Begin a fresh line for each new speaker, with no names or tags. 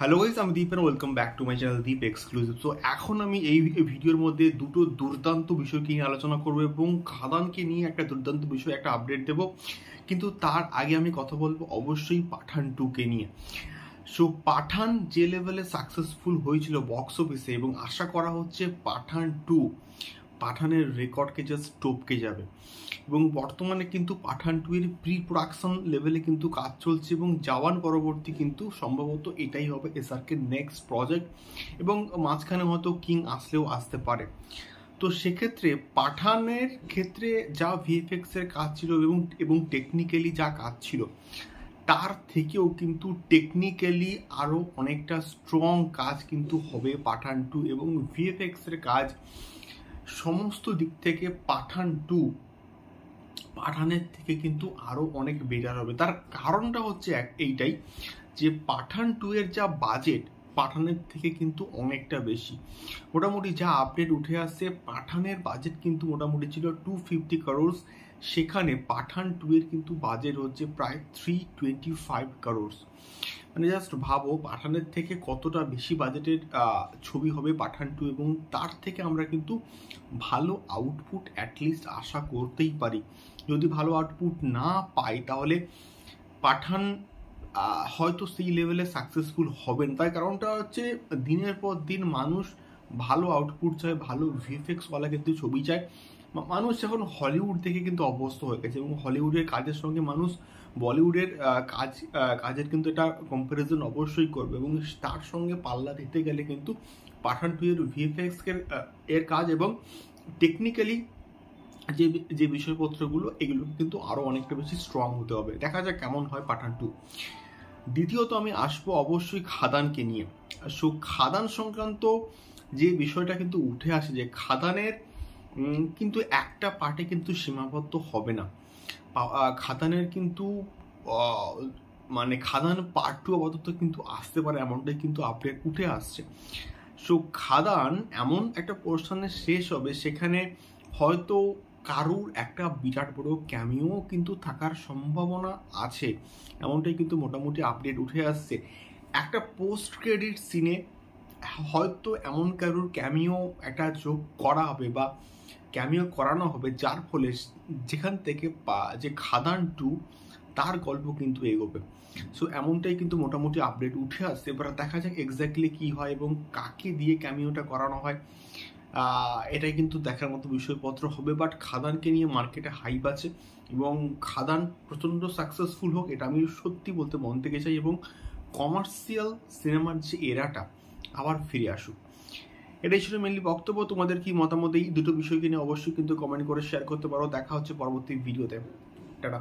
hello guys আমি Deep welcome back to my channel Deep exclusive so এখন আমি এই ভিডিওর মধ্যে দুটো দুর্দান্ত বিষয়কে নিয়ে আলোচনা করবো এবং খাদানকে নিয়ে একটা দুর্দান্ত বিষয় একটা আপডেট দেব কিন্তু তার আগে আমি কথা বলবো অবশ্যই পাঠান টুকে নিয়ে সো পাঠান যে লেভেলে সাকসেসফুল হয়েছিল বক্স অফিসে এবং আশা করা হচ্ছে পাঠান টু পাঠানের রেকর্ডকে জাস্ট টপকে যাবে এবং বর্তমানে কিন্তু পাঠান টু এর প্রি প্রোডাকশন লেভেলে কিন্তু কাজ চলছে এবং জওয়ান পরবর্তী কিন্তু সম্ভবত এটাই হবে এসআরকে নেক্সট প্রজেক্ট এবং মাঝখানে হয়তো কিং আসলেও আসতে পারে তো সেক্ষেত্রে পাঠানের ক্ষেত্রে যা ভিএফএক্স এর কাজ ছিল এবং এবং টেকনিক্যালি যা কাজ ছিল তার থেকেও কিন্তু টেকনিক্যালি আরও অনেকটা স্ট্রং কাজ কিন্তু হবে পাঠান টু এবং ভিএফএক্সের কাজ সমস্ত দিক থেকে পাঠান টু পাঠানের থেকে কিন্তু আরও অনেক বেটার হবে তার কারণটা হচ্ছে এক এইটাই যে পাঠান টু এর যা বাজেট পাঠানের থেকে কিন্তু অনেকটা বেশি মোটামুটি যা আপডেট উঠে আসছে পাঠানের বাজেট কিন্তু মোটামুটি ছিল টু ফিফটি করোরস সেখানে পাঠান টু এর কিন্তু বাজেট হচ্ছে প্রায় থ্রি টোয়েন্টি ফাইভ করোড়স মানে জাস্ট ভাবো পাঠানের থেকে কতটা বেশি বাজেটের ছবি হবে পাঠান টু এবং তার থেকে আমরা কিন্তু ভালো আউটপুট অ্যাটলিস্ট আশা করতেই পারি যদি ভালো আউটপুট না পাই তাহলে পাঠান হয়তো সেই লেভেলে সাকসেসফুল হবেন তাই কারণটা হচ্ছে দিনের পর দিন মানুষ ভালো আউটপুট চায় ভালো ভিএফএক্সওয়ালা কিন্তু ছবি চায় মানুষ এখন হলিউড থেকে কিন্তু অভ্যস্ত হয়ে গেছে এবং হলিউডের কাজের সঙ্গে মানুষ বলিউডের কাজ কাজের কিন্তু এটা কম্প্যারিজন অবশ্যই করবে এবং তার সঙ্গে পাল্লা দিতে গেলে কিন্তু পাঠান টুয়ের ভিএফএক্সের এর কাজ এবং টেকনিক্যালি যে যে বিষয়পত্রগুলো এগুলো কিন্তু আরও অনেকটা বেশি স্ট্রং হতে হবে দেখা যাক কেমন হয় পাঠান টু দ্বিতীয়ত আমি আসবো অবশ্যই খাদানকে নিয়ে সো খাদান সংক্রান্ত যে বিষয়টা কিন্তু উঠে আসে যে খাদানের কিন্তু একটা পার্টে কিন্তু সীমাবদ্ধ হবে না খাদানের কিন্তু মানে খাদান পার্ট টু আপাতত কিন্তু আসতে পারে এমনটাই কিন্তু আপডেট উঠে আসছে সো খাদান এমন একটা পোর্শনে শেষ হবে সেখানে হয়তো কারুর একটা বিরাট বড় ক্যামিও কিন্তু থাকার সম্ভাবনা আছে এমনটাই কিন্তু মোটামুটি আপডেট উঠে আসছে একটা পোস্ট ক্রেডিট সিনে হয়তো এমন কারোর ক্যামিও একটা যোগ করা হবে বা ক্যামিও করানো হবে যার ফলে যেখান থেকে যে খাদান টু তার গল্প কিন্তু এগোবে সো এমনটাই কিন্তু মোটামুটি আপডেট উঠে আসছে এবার দেখা যাক এক্স্যাক্টলি কী হয় এবং কাকে দিয়ে ক্যামিওটা করানো হয় এটাই কিন্তু দেখার মতো বিষয়পত্র হবে বাট খাদানকে নিয়ে মার্কেটে হাইপ আছে এবং খাদান প্রচণ্ড সাকসেসফুল হোক এটা আমি সত্যি বলতে মন থেকে চাই এবং কমার্শিয়াল সিনেমার যে এরাটা আবার ফিরে আসুক এটাই ছিল মেনলি বক্তব্য তোমাদের কি মতামত এই দুটো বিষয়কে নিয়ে অবশ্যই কিন্তু কমেন্ট করে শেয়ার করতে পারো দেখা হচ্ছে পরবর্তী ভিডিওতে টাটা